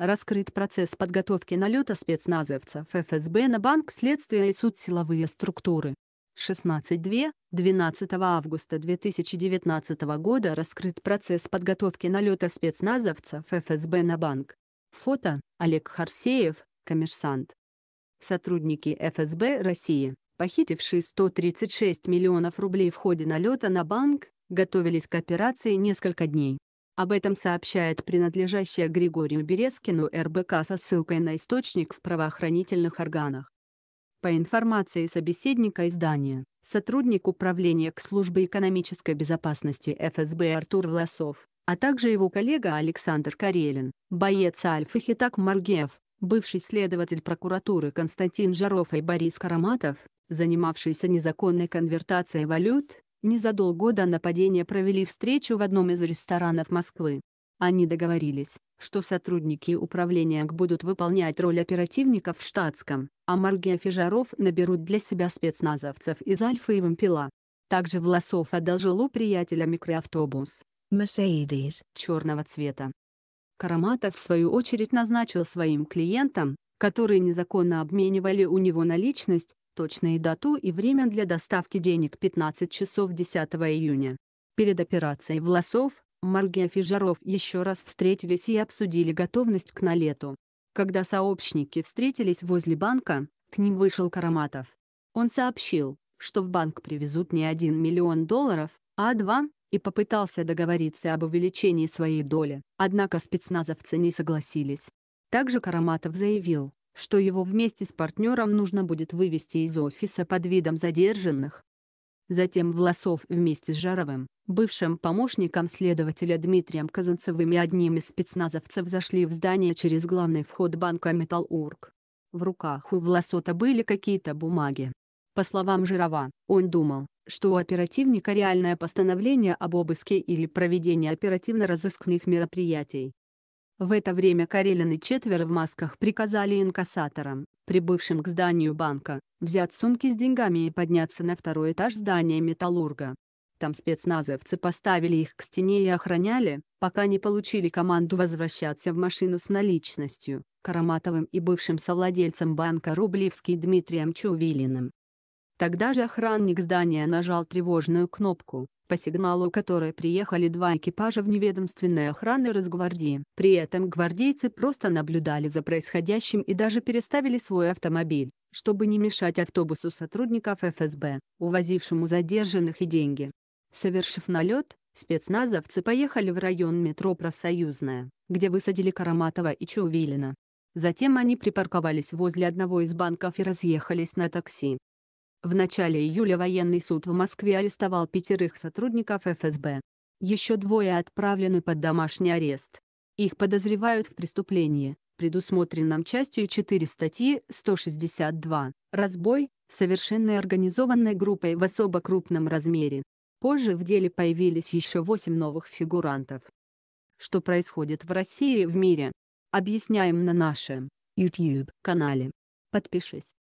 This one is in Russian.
Раскрыт процесс подготовки налета спецназовцев ФСБ на банк следствия и суд силовые структуры. 16.2. 12 августа 2019 года раскрыт процесс подготовки налета спецназовцев ФСБ на банк. Фото Олег Харсеев, коммерсант. Сотрудники ФСБ России, похитившие 136 миллионов рублей в ходе налета на банк, готовились к операции несколько дней. Об этом сообщает принадлежащая Григорию Березкину РБК со ссылкой на источник в правоохранительных органах. По информации собеседника издания, сотрудник управления к службе экономической безопасности ФСБ Артур Власов, а также его коллега Александр Карелин, боец Альфа Хитак Маргеев, бывший следователь прокуратуры Константин Жаров и Борис Караматов, занимавшийся незаконной конвертацией валют, Незадолго до нападения провели встречу в одном из ресторанов Москвы. Они договорились, что сотрудники управления будут выполнять роль оперативников в штатском, а Маргия Фижаров наберут для себя спецназовцев из Альфа и Вампила. Также Власов одолжил у приятеля микроавтобус Mercedes черного цвета. Караматов в свою очередь назначил своим клиентам, которые незаконно обменивали у него наличность, точные дату и время для доставки денег 15 часов 10 июня. Перед операцией Власов, Маргиев и Жаров еще раз встретились и обсудили готовность к налету. Когда сообщники встретились возле банка, к ним вышел Караматов. Он сообщил, что в банк привезут не 1 миллион долларов, а 2, и попытался договориться об увеличении своей доли, однако спецназовцы не согласились. Также Караматов заявил, что его вместе с партнером нужно будет вывести из офиса под видом задержанных. Затем Власов вместе с Жаровым, бывшим помощником следователя Дмитрием Казанцевым и одним из спецназовцев зашли в здание через главный вход банка «Металлург». В руках у Власота были какие-то бумаги. По словам Жирова, он думал, что у оперативника реальное постановление об обыске или проведении оперативно-розыскных мероприятий. В это время Карелин и четверо в масках приказали инкассаторам, прибывшим к зданию банка, взять сумки с деньгами и подняться на второй этаж здания «Металлурга». Там спецназовцы поставили их к стене и охраняли, пока не получили команду возвращаться в машину с наличностью, Караматовым и бывшим совладельцем банка Рублевский Дмитрием Чувилиным. Тогда же охранник здания нажал тревожную кнопку, по сигналу которой приехали два экипажа вневедомственной охраны Росгвардии. При этом гвардейцы просто наблюдали за происходящим и даже переставили свой автомобиль, чтобы не мешать автобусу сотрудников ФСБ, увозившему задержанных и деньги. Совершив налет, спецназовцы поехали в район метро «Профсоюзная», где высадили Караматова и Чувилина. Затем они припарковались возле одного из банков и разъехались на такси. В начале июля военный суд в Москве арестовал пятерых сотрудников ФСБ. Еще двое отправлены под домашний арест. Их подозревают в преступлении, предусмотренном частью 4 статьи 162 «Разбой», совершенной организованной группой в особо крупном размере. Позже в деле появились еще восемь новых фигурантов. Что происходит в России и в мире? Объясняем на нашем YouTube-канале. Подпишись.